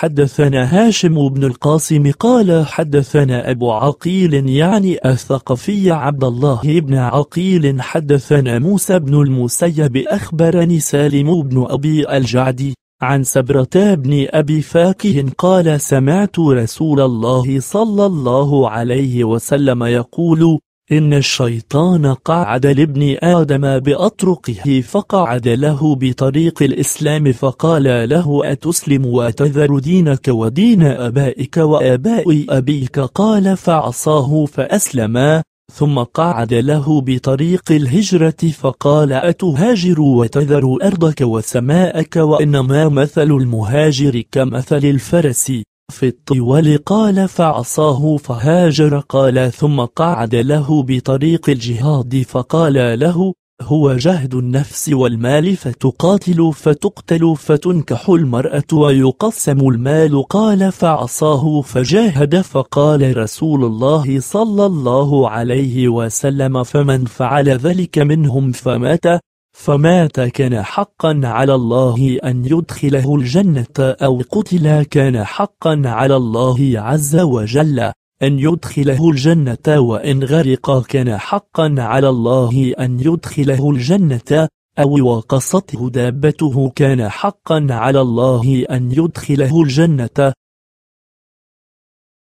حدثنا هاشم بن القاسم قال حدثنا أبو عقيل يعني الثقفي عبد الله بن عقيل حدثنا موسى بن المسيب أخبرني سالم بن أبي الجعدي عن سبرة بن أبي فاكه قال سمعت رسول الله صلى الله عليه وسلم يقول إن الشيطان قعد لابن آدم بأطرقه فقعد له بطريق الإسلام فقال له أتسلم وتذر دينك ودين أبائك وآباء أبيك قال فعصاه فأسلما ثم قعد له بطريق الهجرة فقال أتهاجر وتذر أرضك وسماءك وإنما مثل المهاجر كمثل الفرس في الطوال قال فعصاه فهاجر قال ثم قعد له بطريق الجهاد فقال له هو جهد النفس والمال فتقاتل فتقتل فتنكح المرأة ويقسم المال قال فعصاه فجاهد فقال رسول الله صلى الله عليه وسلم فمن فعل ذلك منهم فمات فمات كان حقا على الله أن يدخله الجنة أو قتل كان حقا على الله عز وجل أن يدخله الجنة وإن غرق كان حقا على الله أن يدخله الجنة أو وقصته دابته كان حقا على الله أن يدخله الجنة